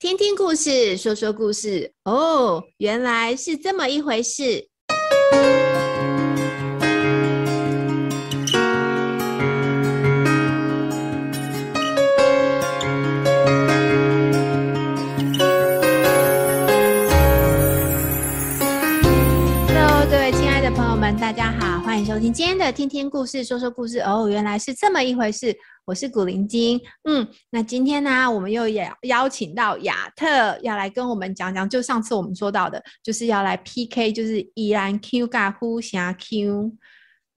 听听故事，说说故事哦，原来是这么一回事。你今天的听听故事，说说故事哦，原来是这么一回事。我是古灵精，嗯，那今天呢，我们又邀邀请到亚特要来跟我们讲讲，就上次我们说到的，就是要来 PK，就是依兰 Q 噶呼侠 Q，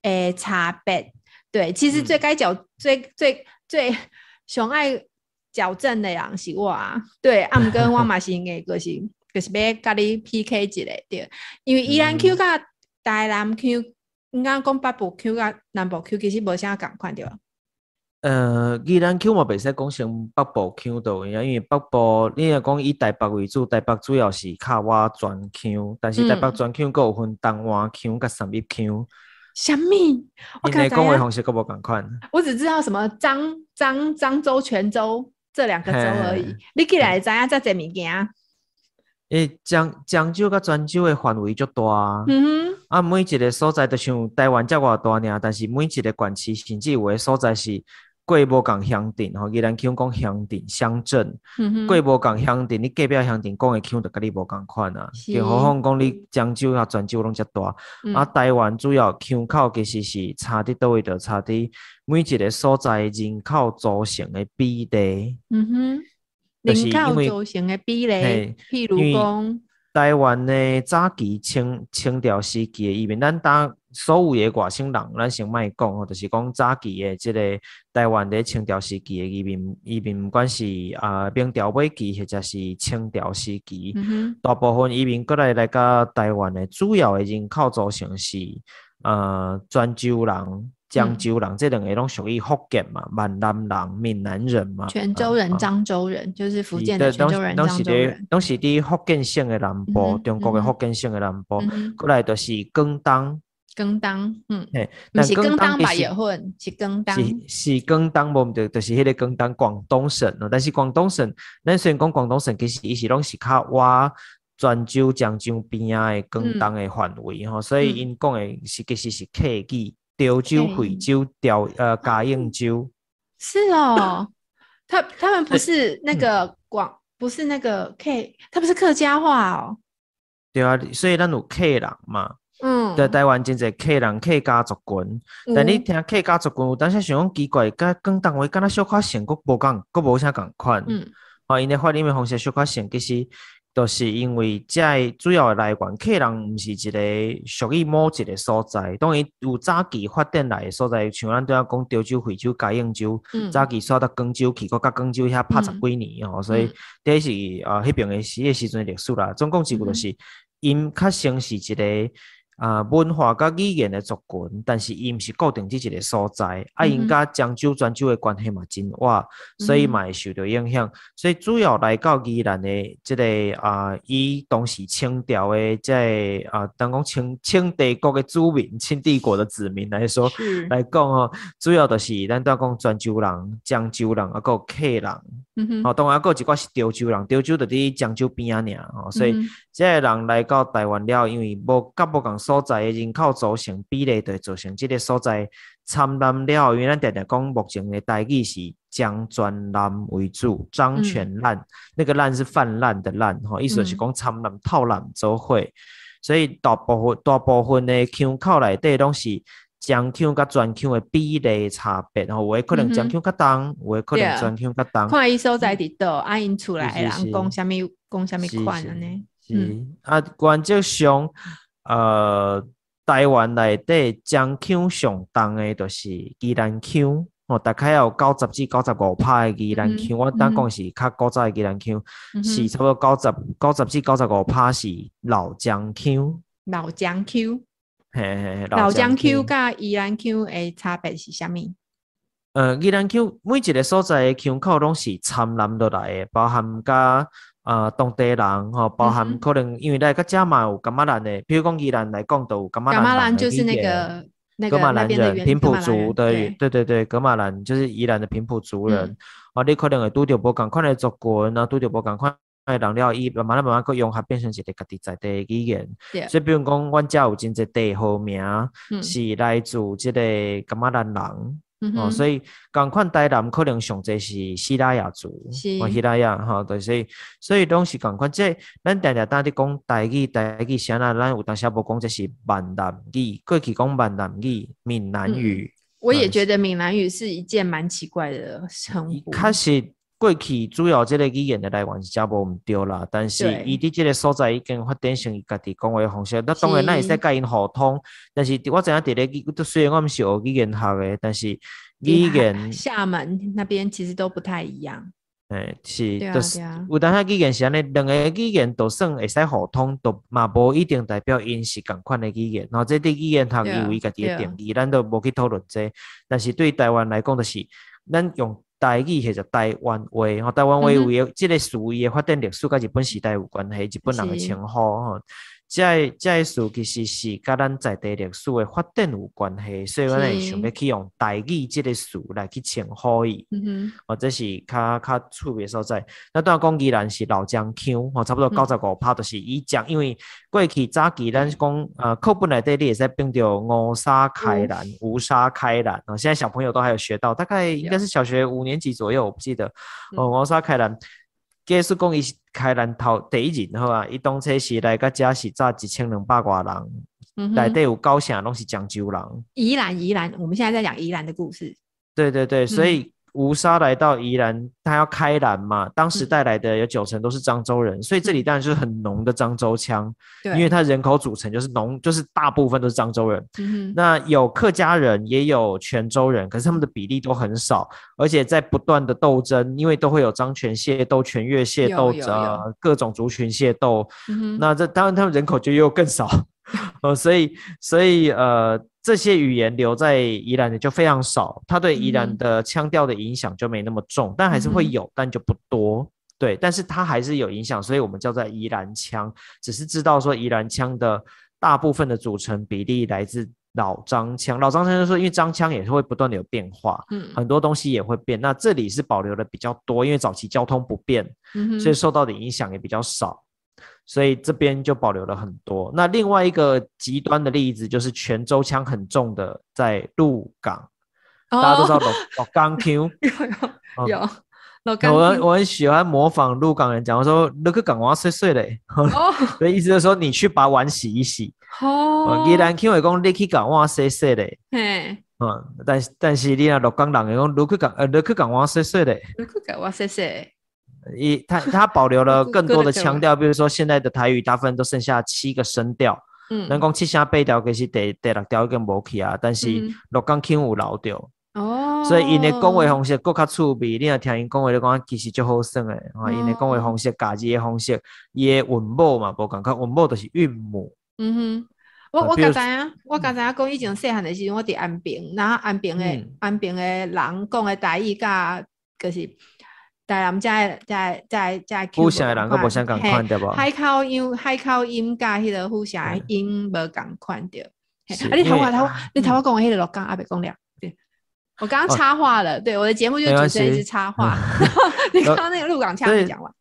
诶，茶杯对，其实最该矫正最最最熊爱矫正的呀，是我啊，对，阿姆跟嘛马行嘅个性，就是别咖哩 PK 之类，对，因为依兰 Q 噶大蓝 Q。应该讲北部甲南部腔，其实无啥共款着。呃，既然部嘛，袂使讲成北部腔度，因为北部，你若讲以台北为主，台北主要是客家腔，但是台北腔佫有分东湾腔、佮什么腔？什么？讲诶方式佫无共款。我只知道什么漳漳漳州、泉州这两个州而已。你既然来影遮济物件，诶，漳漳州甲泉州的范围足大。嗯哼。啊，每一个所在都像台湾遮偌大尔，但是每一个县市甚至有的所在是，过无共乡镇吼，伊咱讲讲乡镇、乡镇，过无共乡镇，你隔壁乡镇讲的腔就甲你无共款啊，更何况讲你漳州啊、泉州拢遮大，啊，台湾主要腔口其实是差伫倒位，著差伫每一个所在人口组成的比例，嗯哼，人口组成的比例，譬如讲。台湾的早期清清朝时期的移民，咱当所有的外省人，咱先莫讲哦，就是讲早期的即个台湾的清朝时期的移民，移民毋管是啊明朝末期或者是清朝时期，大部分移民过来来个台湾的主要的人口组成是啊泉州人。漳州人，这两个拢属于福建嘛，闽南人、闽南人嘛。泉州人、漳州人，就是福建的泉州人、漳州人，都是滴福建省的南部，中国嘅福建省嘅南部过来，就是广东。广东，嗯，不是广东吧？也混，是广东。是是广东，无毋着，就是迄个广东，广东省咯。但是广东省，咱虽然讲广东省，其实伊是拢是较哇，泉州、漳州边仔嘅广东嘅范围吼，所以因讲的是，其实是客机。潮州、惠州、潮呃嘉应州是哦，他他们不是那个广，不是那个客，他不是客家话哦。对啊，所以咱有客人嘛，嗯，在台湾真侪客人客家族群。但你听客家族群，有当时想讲奇怪，跟广东话跟那小可像，国无讲，国无啥共款，嗯，哦，因的发音的方式小可像，其实。就是因为在主要的来源客人毋是一个属于某一个所在，当然有早期发展来的所在，像咱拄阿讲潮州、惠州、嘉应州，早期刷到广州，去过跟广州遐拍十几年吼，所以这是啊，迄边的时的时阵历史啦。总共一句就是，因确实是一个。啊，文化甲语言的族群，但是伊毋是固定伫一个所在，啊，因甲漳州、泉州的关系嘛真哇，所以嘛会受到影响。所以主要来到伊兰的即个啊，伊当时清朝即个啊，等讲清清帝国的子民，清帝国的子民来说，来讲吼，主要就是咱讲泉州人、漳州人啊，有客人，嗯当然啊，个一寡是潮州人，潮州就伫漳州边啊尔，所以即个人来到台湾了，因为无甲无共所在的人口组成比例，就组成即个所在参滥了。因为咱常常讲，目前的代际是将全滥为主，将全滥，那个滥是泛滥的滥吼，意思是讲参滥、套滥做伙。所以大部分、大部分的腔口内底拢是将腔甲全腔的比例差别，吼，有会可能将腔较当，会可能全腔较当。看伊所在伫倒，啊因厝内诶人讲虾米，讲虾米款呢？嗯，啊，关则上。呃，台湾内底姜 q 上重的，就是伊兰腔。哦，大概有九十至九十五拍的伊兰 q。我当讲是较古早的伊兰 q，是差不多九十、九十至九十五拍是老姜腔。老姜 q，嘿嘿，老姜腔甲伊兰腔的差别是虾米？呃，伊兰腔每一个所在嘅腔口拢是参南落来嘅，包含甲。呃，当地人吼，包含可能，因为大家家嘛有噶玛兰的，比如讲伊兰来讲都噶玛兰噶玛兰就是那个那个那边的原玛兰平埔族的，对对对，噶玛兰就是伊兰的平埔族人。啊，你可能会拄着无共款的族群啊，拄着无共款的人了，伊慢慢慢慢佫融合，变成一个各地在地语言。所以，比如讲，阮遮有真济地号名，是来自即个噶玛兰人。哦，所以港款台南可能上座是希腊雅族，希腊雅哈，对，所以所以都是港款，即咱常常单滴讲台语、台语啥啦，咱有当时无讲这是闽南语，过去讲闽南语、闽南语。我也觉得闽南语是一件蛮奇怪的称呼。过去主要即个语言的来源是差无毋对啦，但是伊伫即个所在已经发展成伊家己讲话的方式。那当然，咱会使甲因互通。但是我知影伫个伊虽然我们是学语言学的，但是语言厦门那边其实都不太一样。哎，是，就是有当下语言是安尼，两个语言都算会使互通，都嘛无一定代表因是共款的语言。然后这滴语言它伊有伊家己的定义，咱都无去讨论这。但是对台湾来讲的是，咱用。台语或者台湾话，吼，台湾话有，即个事业发展历史，甲日本时代有关系，日本人的称呼吼。即即个事其实是甲咱在地历史的发展有关系，所以我会想要去用大义即个词来去称呼伊，或者是较较趣味所在。那段讲击人是老将枪，我差不多九十五拍都是以将，因为过去早期咱讲呃课本内底里也在变着五沙开兰、五沙开兰，啊，现在小朋友都还有学到，大概应该是小学五年级左右，我不记得，哦，五沙开兰。假续讲伊是开兰头第一人，好啊，伊当车时来甲嘉是早一千两百挂人，内底有高成拢是漳州人。宜兰，宜兰，我们现在在讲宜兰的故事。对对对，所以。吴沙来到宜兰，他要开兰嘛？当时带来的有九成都是漳州人，所以这里当然就是很浓的漳州腔，因为他人口组成就是浓，就是大部分都是漳州人。嗯那有客家人，也有泉州人，可是他们的比例都很少，而且在不断的斗争，因为都会有漳泉械斗、泉越械斗啊，各种族群械斗。嗯那这当然他们人口就又更少，呃，所以，所以，呃。这些语言留在宜兰的就非常少，它对宜兰的腔调的影响就没那么重，但还是会有，但就不多。对，但是它还是有影响，所以我们叫做宜兰腔。只是知道说宜兰腔的大部分的组成比例来自老张腔。老张腔就是说，因为张腔也是会不断的有变化，嗯，很多东西也会变。那这里是保留的比较多，因为早期交通不便，嗯，所以受到的影响也比较少。所以这边就保留了很多。那另外一个极端的例子就是泉州腔很重的在鹿港，大家都知道鹿港 腔，有有有。我我很喜欢模仿鹿港人讲，我说 l 去港湾碎碎嘞，所以意思就是说你去把碗洗一洗。哦，伊人听会讲你去港湾碎碎嘞，嘿，嗯，但是但是你那鹭港人讲 l 去港呃 l o 港湾碎碎嘞 l 去港湾碎碎。一，他他保留了 更多的腔调，比如说现在的台语，大部分都剩下七个声调。嗯，能讲七声八调，其是得得六调已经无去啊。但是六江听有老调哦，所以因的讲话方式更较趣味。你若听因讲话的讲，其实就好耍的，因的讲话方式，家己的方式，也韵母嘛，无感觉韵母就是韵母。嗯哼，我我刚才啊，我刚才讲以前细汉的时候，我伫安平，后安平的安平的人讲的台语，甲就是。大人们家，在在在 Q 上，人个无相共款对无？海口音，海口音加迄个互相音不共款对。啊，你头台头，你头湾讲的迄个六港阿北讲了。对，我刚刚插话了，对，我的节目就主持人一直插话。你刚那个鹿港腔讲了。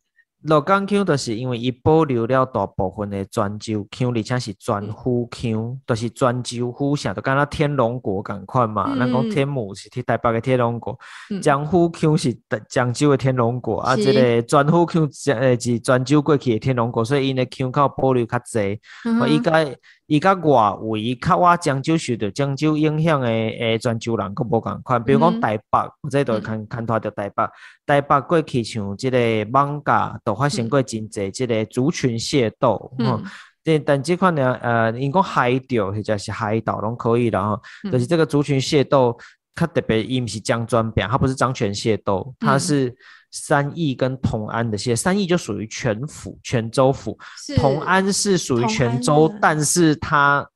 罗江腔著是因为伊保留了大部分的泉州腔，而且是泉州腔，著是泉州府城著，敢若天龙国共款嘛。咱讲天母是去台北诶天龙国，漳府腔是漳州诶天龙国，啊，即个泉州腔诶是泉州过去诶天龙国，所以因诶腔口保留较侪，我应该。伊甲外围较我漳州受到漳州影响诶诶，泉州人阁无共款，比如讲台北，我即度看看拖到台北，台北过去像即个网价都发生过真侪即个族群械斗。嗯，对，但这款呢，呃，因讲海钓或者是海岛拢可以啦，吼，但是这个族群械斗，它特别伊毋是江专病，它不是江权械斗，它是。三义跟同安的些，三义就属于泉州府，同安是属于泉州，但是它，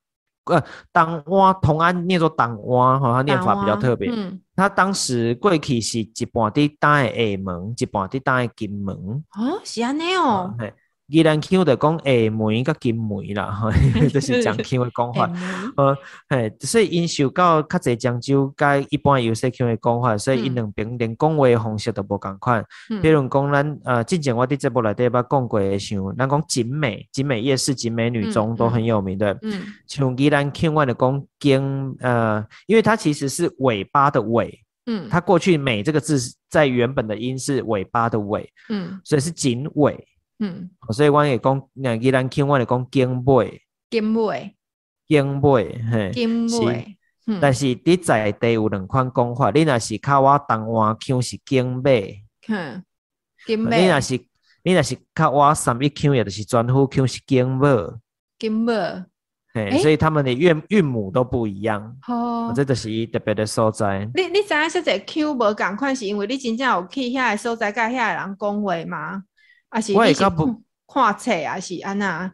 呃，当哇同安念作当哇，哈，它念法比较特别。嗯，它当时过去是一半的当厦门，一半的当金门。哦，是安尼哦。伊兰 Q 的讲厦门个金梅啦，都 是讲州的讲法。呃，嘿，所以因受到较侪漳州，该一般有些 Q 的讲法，所以伊两边连讲话方式都无同款。比如讲，咱呃，之前我伫节目内底捌讲过，像咱讲锦美、锦美夜市、锦美女中都很有名的。从伊兰 Q 的讲，景，呃，因为它其实是尾巴的尾。嗯，它过去“美”这个字在原本的音是尾巴的尾。嗯，所以是锦尾。嗯，所以我会讲，两个人听我来讲京味，京味，京味，嘿，京味，但是你在地有两款讲法，你若是较我同湾腔是京味，看，京味，你若是你若是较我三一腔也是专户腔是京味，京味，嘿，所以他们的韵韵母都不一样。哦，这就是伊特别的所在。你你知影说这腔无共款？是因为你真正有去遐个所在，甲遐个人讲话吗？啊，是，而且看册切，啊，是安那。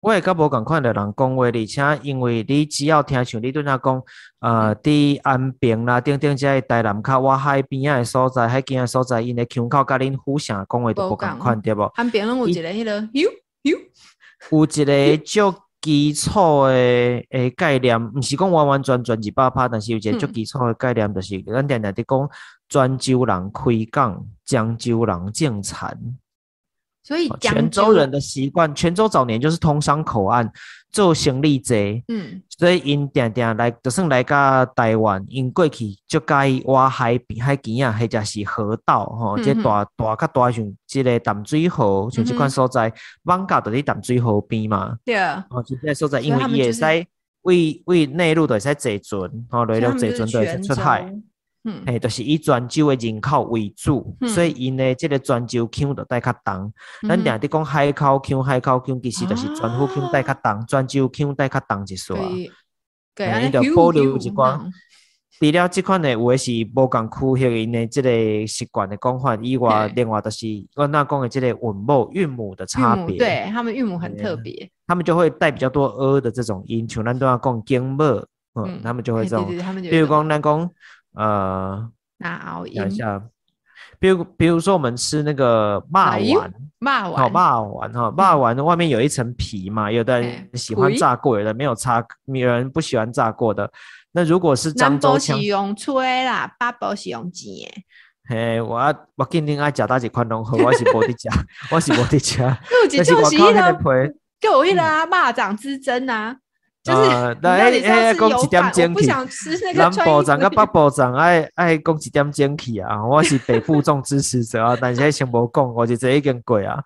我也较无共款的人讲话，而且因为你只要听像你对那讲，呃，伫安平啦、顶顶遮个台南卡、我海边啊个所在、海边个所在，因个腔口甲恁互相讲话都无共款，对无？安平，有一个迄落有有一个足基础诶诶概念，毋是讲完完全全一百拍，但是有一个足基础的概念，就是咱定定伫讲泉州人开港，漳州人进田。所以泉州人的习惯，泉州早年就是通商口岸，做行李者。嗯，所以因定定来，就算来个台湾，因过去就介挖海边、海边啊，或者是河道，吼，即大大较大像即个淡水河，像这款所在，往个都伫淡水河边嘛。对啊，哦，即个所在，因为伊会使为为内陆会使坐船，吼，内陆坐船使出海。嗯，哎，就是以泉州的人口为主，所以因呢，这个泉州腔就带较重。咱两地讲海口腔、海口腔，其实就是泉府腔带较重，泉州腔带较重一些。对，佮伊就保留一寡。除了即款呢，有诶是无共区迄个呢，即个习惯的讲法以外，另外就是，阮那讲诶即个韵母、韵母的差别。对他们韵母很特别，他们就会带比较多呃的这种音，像咱那讲 g 母，n 嗯，他们就会这种。比如讲，咱讲。呃，那熬等一下，比如，比如说，我们吃那个骂丸，骂丸，好，骂丸哈，麻丸外面有一层皮嘛，有的人喜欢炸过，有的没有擦，有人不喜欢炸过的。那如果是漳州腔，用吹啦，八宝是用挤嘿，我我肯定爱嚼大只宽龙虾，我是不得嚼，我是不得嚼。那是我靠那个皮，给我去啊，骂掌之争啊！就是，哎哎，讲一点钟去，南部长跟北部长，哎哎，讲一点钟去啊？我是北部众支持者啊，但是先无讲，我就这已经过啊。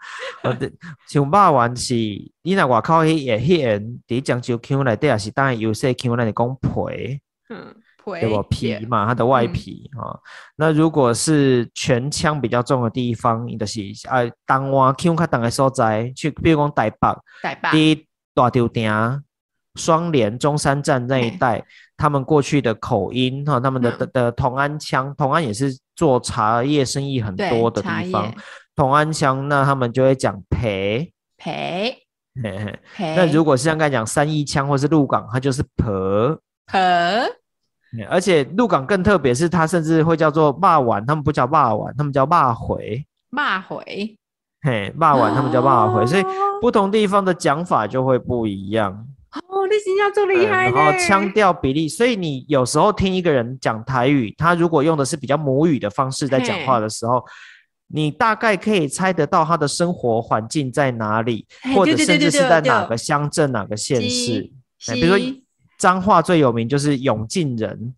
像肉丸是，你若外口迄也迄个伫漳州腔内底也是当然有些腔内的讲皮，嗯，皮对不皮嘛？它的外皮啊。那如果是全腔比较重的地方，应该是啊，东湾腔较重的所在，去，比如讲台北、台北、大稻埕。双联、中山站那一带，他们过去的口音哈，他们的的同安腔，同安也是做茶叶生意很多的地方。同安腔，那他们就会讲陪陪那如果是像刚才讲三一腔或是鹿港，它就是婆婆。而且鹿港更特别，是它甚至会叫做骂碗，他们不叫骂碗，他们叫骂回骂回。嘿，骂碗他们叫骂回，所以不同地方的讲法就会不一样。厉害、然后腔调比例，所以你有时候听一个人讲台语，他如果用的是比较母语的方式在讲话的时候，你大概可以猜得到他的生活环境在哪里，或者甚至是在哪个乡镇、哪个县市。比如说，彰化最有名就是永靖人，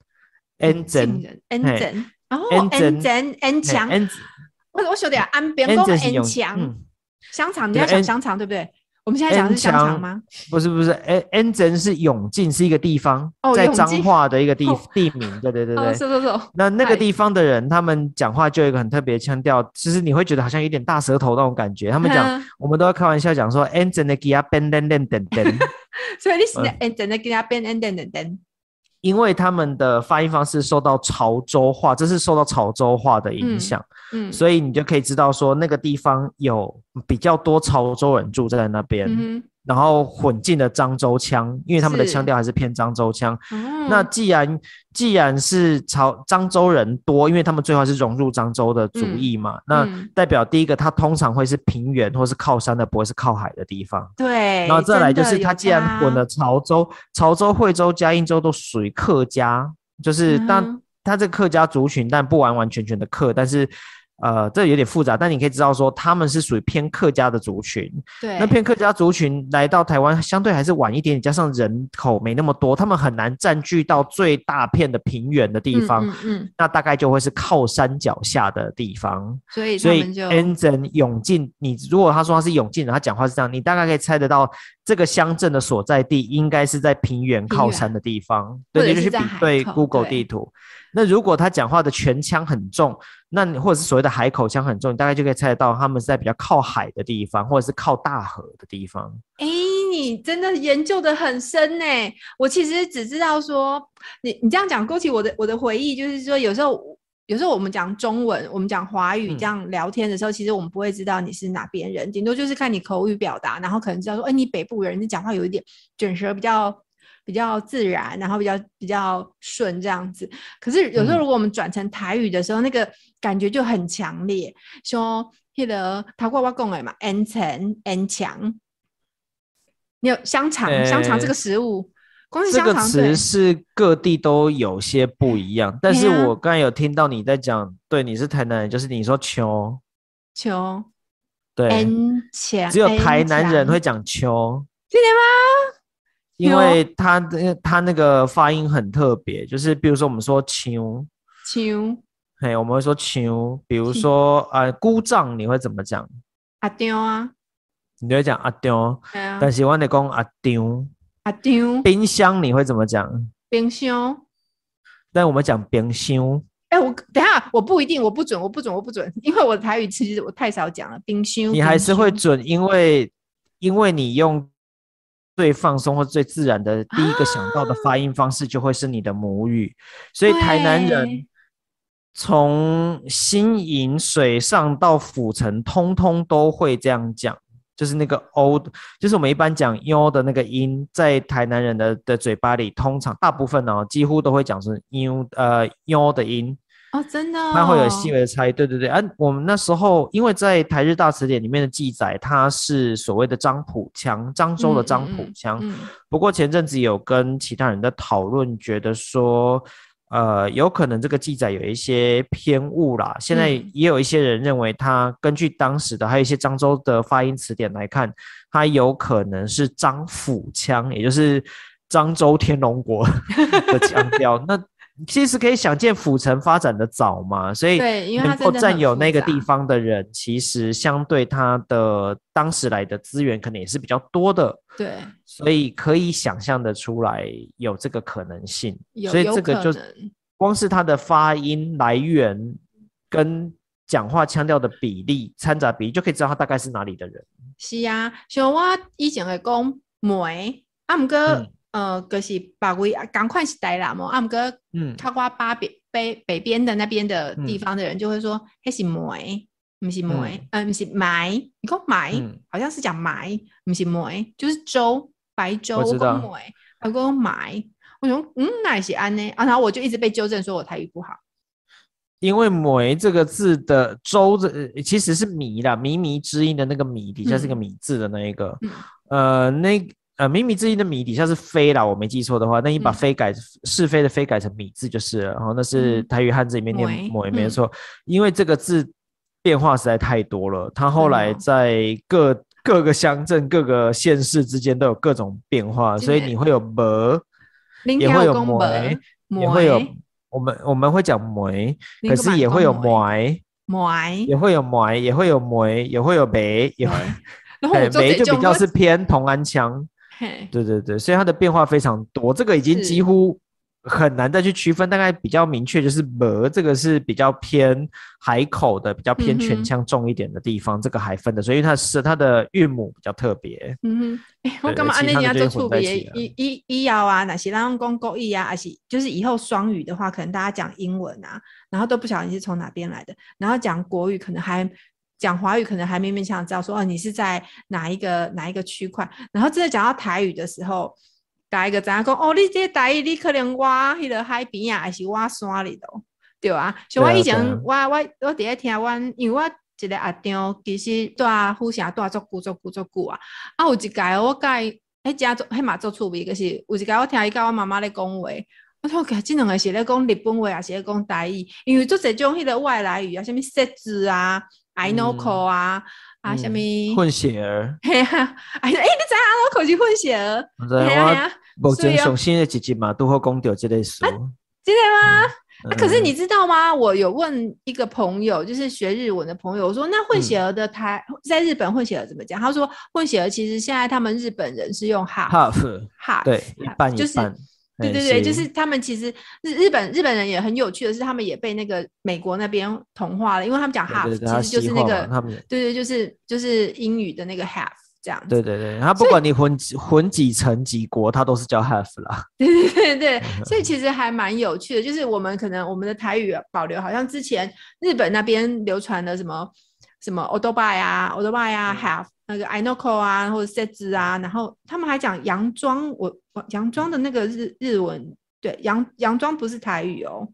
安镇，安镇，然后安镇，安强，我我晓得，安边沟，安强，香肠，你要讲香肠对不对？我们现在讲的是讲吗？不是不是，恩 n 真是永进是一个地方，在漳话的一个地地名。对对对对，走走走。那那个地方的人，他们讲话就有一个很特别腔调，其实你会觉得好像有点大舌头那种感觉。他们讲，我们都要开玩笑讲说，恩真那吉呀，笨嫩嫩等等。所以这是恩真那吉呀，笨嫩嫩等等。因为他们的发音方式受到潮州话，这是受到潮州话的影响。嗯，所以你就可以知道说那个地方有比较多潮州人住在那边，然后混进了漳州腔，因为他们的腔调还是偏漳州腔。那既然既然是潮漳州人多，因为他们最后是融入漳州的族裔嘛，那代表第一个，它通常会是平原或是靠山的，不会是靠海的地方。对，然后再来就是它既然混了潮州、潮州、惠州、嘉应州都属于客家，就是但它这客家族群，但不完完全全的客，但是。呃，这有点复杂，但你可以知道说他们是属于偏客家的族群。对，那偏客家族群来到台湾，相对还是晚一点加上人口没那么多，他们很难占据到最大片的平原的地方。嗯嗯。那大概就会是靠山脚下的地方。所以，所以 Anzen 永进，你如果他说他是永进人，他讲话是这样，你大概可以猜得到这个乡镇的所在地应该是在平原靠山的地方。对，你就去比对 Google 地图。那如果他讲话的全腔很重，那你或者是所谓的海口腔很重，你大概就可以猜得到，他们是在比较靠海的地方，或者是靠大河的地方。哎，你真的研究的很深呢。我其实只知道说，你你这样讲勾起我的我的回忆，就是说有时候有时候我们讲中文，我们讲华语这样聊天的时候，其实我们不会知道你是哪边人，顶多就是看你口语表达，然后可能知道说，哎，你北部人，你讲话有一点卷舌比较。比较自然，然后比较比较顺这样子。可是有时候如果我们转成台语的时候，那个感觉就很强烈。说，记得桃瓜瓦贡哎嘛，n 层 n 墙，你有香肠，香肠这个食物，光是这个词是各地都有些不一样。但是我刚才有听到你在讲，对，你是台南人，就是你说“秋”，“秋”，对，n 强，只有台南人会讲“秋”，真的吗？因为他的他那个发音很特别，就是比如说我们说球球，嘿，我们会说球。比如说啊姑丈，你会怎么讲？阿丢啊！你会讲阿丢？但是我的讲阿丢阿丢。冰箱你会怎么讲？冰箱。但我们讲冰箱。哎，我等下我不一定，我不准，我不准，我不准，因为我的台语其实我太少讲了。冰箱。你还是会准，因为因为你用。最放松或最自然的，第一个想到的发音方式就会是你的母语，所以台南人从新营水上到府城，通通都会这样讲，就是那个 “u” 就是我们一般讲 o 的那个音，在台南人的的嘴巴里，通常大部分呢，几乎都会讲是 u 呃 o 的音。哦，真的，它会有细微的差异。对对对，啊，我们那时候因为在台日大词典里面的记载，它是所谓的漳浦腔，漳州的漳浦腔。不过前阵子有跟其他人在讨论，觉得说，呃，有可能这个记载有一些偏误啦。现在也有一些人认为，它根据当时的还有一些漳州的发音词典来看，它有可能是漳浦腔，也就是漳州天龙国 的腔调。那其实可以想见，府城发展的早嘛，所以能够占有那个地方的人，其实相对他的当时来的资源，可能也是比较多的。对，所以可以想象的出来有这个可能性。所以这个就是光是他的发音来源跟讲话腔调的比例、掺杂比例，就可以知道他大概是哪里的人。是啊，以我以前会讲梅阿姆哥。呃，个是把位啊，赶快是呆啦么？啊，我哥，嗯，他话北北北边的那边的地方的人就会说，还是梅，不是梅，呃，不是麦，你讲麦，好像是讲麦，不是梅，就是粥，白粥，我讲梅，我讲麦，我说，嗯，那也是安呢啊，然后我就一直被纠正，说我台语不好。因为“梅”这个字的“粥”字其实是“米”啦，“米米之音”的那个“米”，底下是个“米”字的那一个，呃，那。呃，米米字音的米底下是飞啦，我没记错的话，那你把飞改是飞的飞改成米字就是了。然后那是台语汉字里面念梅，也没错，因为这个字变化实在太多了，它后来在各各个乡镇、各个县市之间都有各种变化，所以你会有梅。也会有梅，也会有我们我们会讲梅，可是也会有磨，梅，也会有梅，也会有梅，也会有北，有，然后磨就比较是偏同安腔。对对对，所以它的变化非常多，这个已经几乎很难再去区分。大概比较明确就是“鹅”，这个是比较偏海口的，比较偏全腔重一点的地方，这个还分的，所以它是它的韵母比较特别。嗯哼，哎，我干嘛阿玲，人家就混在一起。医医医药啊，哪些拉丁工工艺啊，还是就是以后双语的话，可能大家讲英文啊，然后都不晓得你是从哪边来的，然后讲国语可能还。讲华语可能还勉勉强知道说哦，你是在哪一个哪一个区块。然后真的讲到台语的时候，打一个杂讲哦，你个台语，你可能我去了海边啊，还是我山里头，对啊。像我以前我我我第一天，我因为我一个阿丈，其实在呼住啊，做久做久做久啊。啊，有一届我伊迄加做，迄嘛做趣味，就是有一届我听伊甲我妈妈咧讲话，我说个两个是咧讲日本话，也是咧讲台语，因为做一种迄个外来语啊，什物设置啊。i 爱诺 o 啊啊，什么混血儿？嘿哈！哎哎，你知啊？我可是混血儿。我知道啊，不遵守新的姐姐嘛，都喝空调这类事。真的吗？可是你知道吗？我有问一个朋友，就是学日文的朋友，我说那混血儿的，他在日本混血儿怎么讲？他说混血儿其实现在他们日本人是用 half half 对，就是。对对对，就是他们其实日日本日本人也很有趣的是，他们也被那个美国那边同化了，因为他们讲 half 其实就是那个，对对，就是就是英语的那个 half 这样。对对对，他不管你混混几层几国，他都是叫 half 啦。对对对对，所以其实还蛮有趣的，就是我们可能我们的台语保留，好像之前日本那边流传的什么什么 odo by 啊 odo by 啊 half。那个 i noco 啊，或者 s e t 啊，然后他们还讲洋装，我洋装的那个日日文，对洋洋装不是台语哦，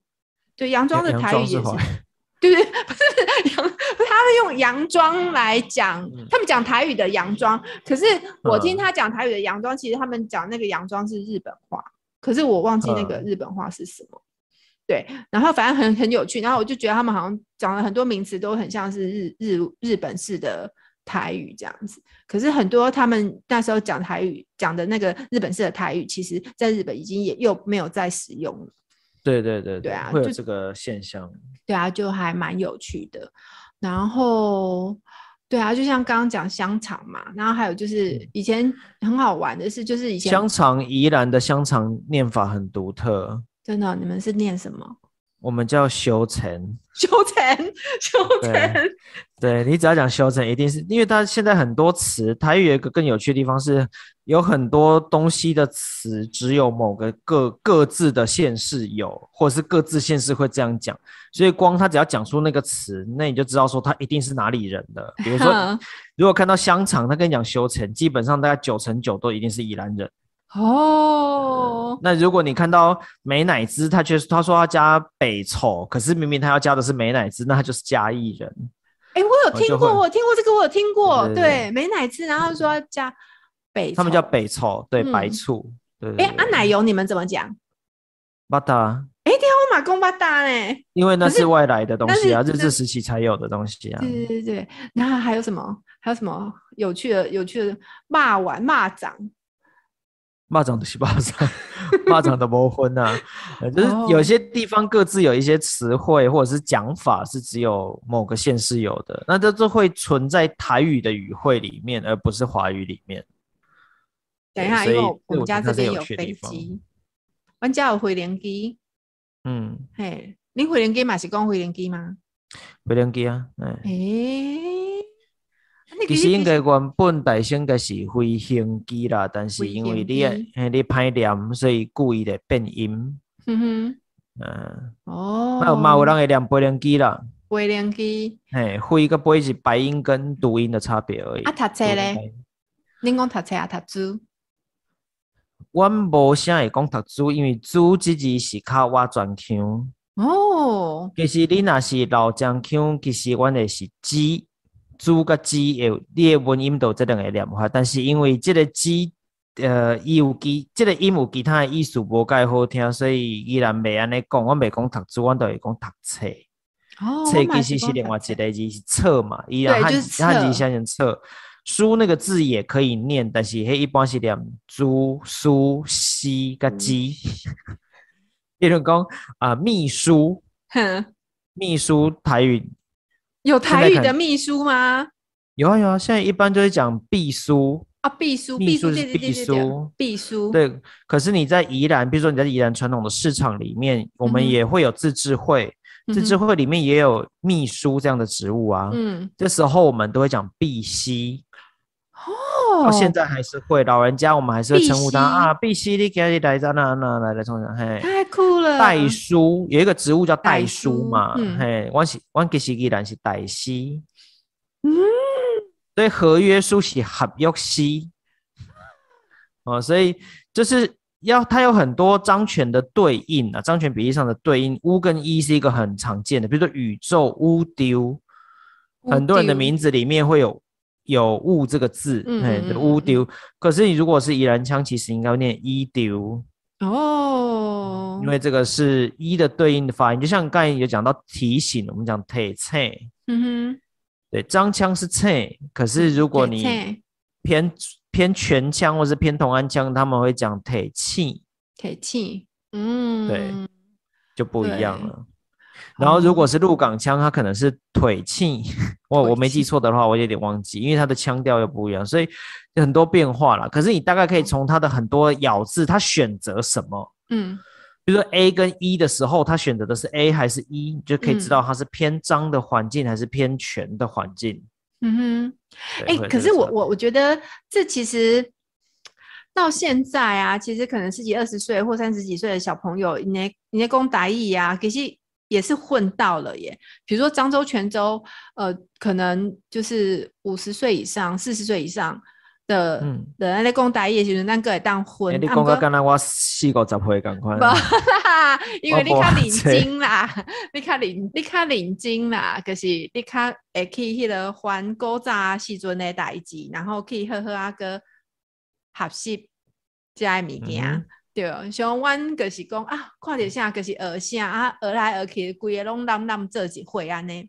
对洋装的台语也是，对不对？不是，他们用洋装来讲，他们讲台语的洋装，可是我听他讲台语的洋装，其实他们讲那个洋装是日本话，可是我忘记那个日本话是什么。对，然后反正很很有趣，然后我就觉得他们好像讲了很多名词都很像是日日日本式的。台语这样子，可是很多他们那时候讲台语讲的那个日本式的台语，其实在日本已经也又没有再使用了。对对对对啊，就这个现象。对啊，就还蛮有趣的。然后，对啊，就像刚刚讲香肠嘛，然后还有就是以前很好玩的是，就是以前香肠宜兰的香肠念法很独特，真的，你们是念什么？我们叫修成，修成，修成，对你只要讲修成，一定是因为它现在很多词，它又有一个更有趣的地方是，有很多东西的词只有某个各各自的县市有，或者是各自县市会这样讲，所以光他只要讲出那个词，那你就知道说他一定是哪里人的。比如说，如果看到香肠，他跟你讲修成，基本上大概九成九都一定是宜兰人。哦，那如果你看到美乃滋，他却他说他加北醋，可是明明他要加的是美乃滋，那他就是加艺人。哎，我有听过，我听过这个，我有听过。对，美乃滋，然后说加北，他们叫北醋，对白醋。对，哎，那奶油你们怎么讲？巴达，哎，一定我马公巴达嘞，因为那是外来的东西啊，日治时期才有的东西啊。对对对，后还有什么？还有什么有趣的？有趣的，骂丸、骂掌。骂长的去巴掌，骂长 的魔婚呐，就是有些地方各自有一些词汇或者是讲法，是只有某个县市有的，那这这会存在台语的语汇里面，而不是华语里面。等一下，因为我们家这边有飞机，我家有回联机，嗯，嘿，你回联机嘛是讲回联机吗？回联机啊，哎。其实应该原本大声的是非行机啦，但是因为你诶你歹念，所以故意的变音。嗯哼，嗯，哦，那有人会念飞行机啦，飞行机，嘿，飞个飞是白音跟读音的差别而已。啊，读册咧，恁讲读册啊？读书。我无啥会讲读书，因为书即己是靠我专腔。哦，其实你若是老转腔，其实阮诶是鸡。猪甲鸡有，你文音都这两个念法，但是因为这个鸡，呃，伊有其这个音有其他的意思，无介好听，所以依然袂安尼讲。我袂讲读字，我都会讲读册。哦，册其实是另外一个字，是册嘛。伊汉字写是册。书那个字也可以念，但是迄一般是念猪书西甲鸡。比人讲啊，秘书。哼。秘书台语。有台语的秘书吗？有啊有啊，现在一般就是讲秘书啊，秘书，秘书，秘书，秘书，对。可是你在宜兰，比如说你在宜兰传统的市场里面，我们也会有自治会，自治会里面也有秘书这样的职务啊。嗯，这时候我们都会讲秘书。到现在还是会，老人家我们还是会称呼他啊。B C D K 来着，那那来来从讲嘿。太酷了。代书有一个植物叫代书嘛，嘿，我是我给是依然是代西。嗯。所以合约书是合约西。哦，所以就是要它有很多张权的对应啊，张权比例上的对应。乌跟一是一个很常见的，比如说宇宙乌丢，很多人的名字里面会有。有“兀”这个字，嗯，乌丢。可是你如果是宜兰腔，其实应该念一丢哦，因为这个是一的对应的发音。就像刚才有讲到提醒，我们讲 t a 嗯哼，对，张腔是 c 可是如果你偏偏全腔或是偏同安腔，他们会讲 t 气 t 气，嗯，对，就不一样了。然后，如果是鹿港腔，他可能是腿气。我我没记错的话，我有点忘记，因为他的腔调又不一样，所以很多变化了。可是你大概可以从他的很多咬字，他选择什么，嗯，比如说 A 跟 E 的时候，他选择的是 A 还是 E，你就可以知道他是偏脏的环境还是偏全的环境。嗯哼，哎，可是我我我觉得这其实到现在啊，其实可能十几二十岁或三十几岁的小朋友，你你在工台语啊，可是。也是混到了耶，比如说漳州、泉州，呃，可能就是五十岁以上、四十岁以上的人咧，工打夜时阵，那个来当混。你讲个干哪，我四过十岁咁快。不，因为你看领金啦，你看领，你看领金啦，就是你看，会去迄个还古早时阵的代志，然后去以喝喝阿哥，合适加物件，对，像阮着是讲啊，看着啥着是学啥啊，学来学去，规个拢难难做一回安尼。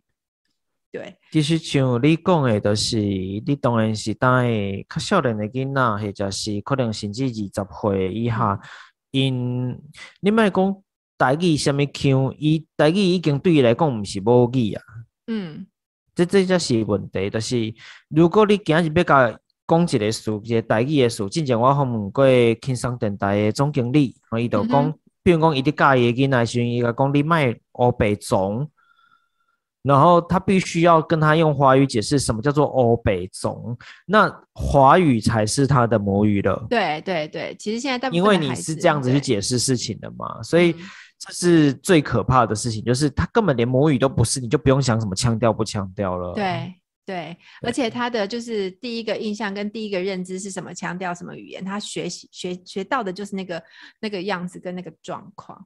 对，其实像你讲的，就是你当然是当诶较少年的囡仔，或者是可能甚至二十岁以下，因你莫讲代志啥物腔，伊代志已经对伊来讲毋是无语啊。嗯，这这则是问题，就是如果你今日要甲。讲一个事，一个大事的事，之前我访问过轻松平台的总经理，然后伊就讲，比如讲伊伫教伊己囡仔时伊甲讲你卖乌白总，然后他必须要跟他用华语解释什么叫做乌白总，那华语才是他的母语了。对对对，其实现在大部分因为你是这样子去解释事情的嘛，所以这是最可怕的事情，就是他根本连母语都不是，你就不用想什么腔调不腔调了。对。对，而且他的就是第一个印象跟第一个认知是什么？强调什么语言？他学习学学到的就是那个那个样子跟那个状况。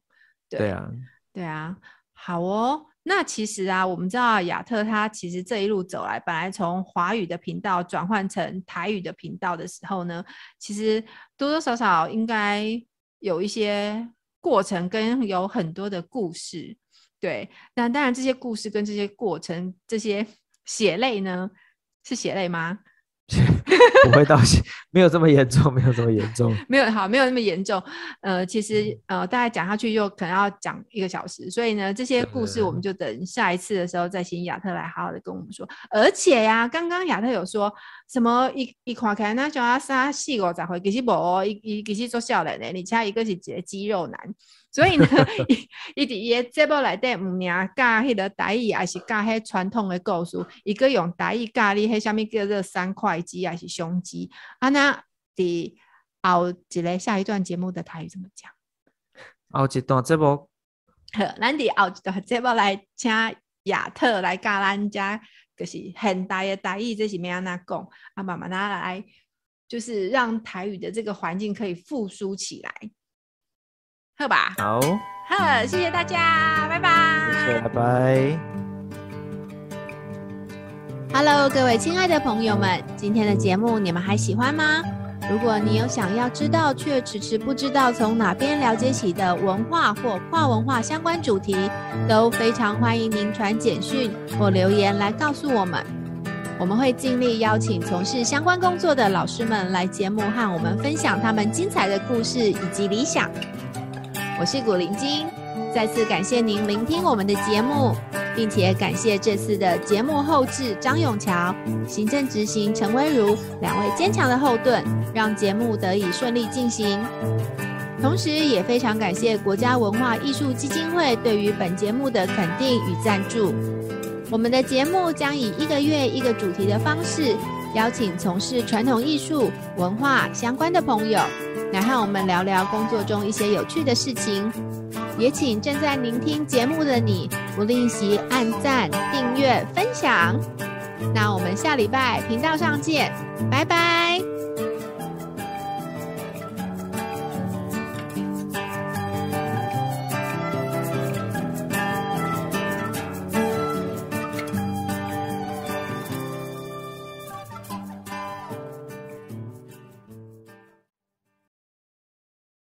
对啊，对啊，好哦。那其实啊，我们知道亚特他其实这一路走来，本来从华语的频道转换成台语的频道的时候呢，其实多多少少应该有一些过程跟有很多的故事。对，那当然这些故事跟这些过程这些。血泪呢？是血泪吗？不会到血，没有这么严重，没有这么严重，没有好，没有那么严重。呃，其实呃，大概讲下去又可能要讲一个小时，所以呢，这些故事我们就等下一次的时候再请亚特来好好的跟我们说。而且呀，刚刚亚特有说什么一一跨开那叫阿啥细狗，咋会？其实无，一一其个做小的呢，你其他一个是肌肉男。所以呢，伊伫伊个节目内底毋免教迄个台语，也是教迄传统的故事，伊个用台语教你迄啥物叫做三块鸡，还是胸鸡？啊，那伫后一个下一段节目的台语怎么讲？后一段节目，咱伫后一段节目来请亚特来教咱家，就是现代的台语，这是咩样来讲？啊，慢慢来，就是让台语的这个环境可以复苏起来。喝吧，好，喝！谢谢大家，拜拜。谢谢，拜拜。Hello，各位亲爱的朋友们，今天的节目你们还喜欢吗？如果你有想要知道却迟迟不知道从哪边了解起的文化或跨文化相关主题，都非常欢迎您传简讯或留言来告诉我们。我们会尽力邀请从事相关工作的老师们来节目和我们分享他们精彩的故事以及理想。我是古灵精，再次感谢您聆听我们的节目，并且感谢这次的节目后制张永桥、行政执行陈威如两位坚强的后盾，让节目得以顺利进行。同时，也非常感谢国家文化艺术基金会对于本节目的肯定与赞助。我们的节目将以一个月一个主题的方式，邀请从事传统艺术文化相关的朋友。来和我们聊聊工作中一些有趣的事情，也请正在聆听节目的你不吝惜按赞、订阅、分享。那我们下礼拜频道上见，拜拜。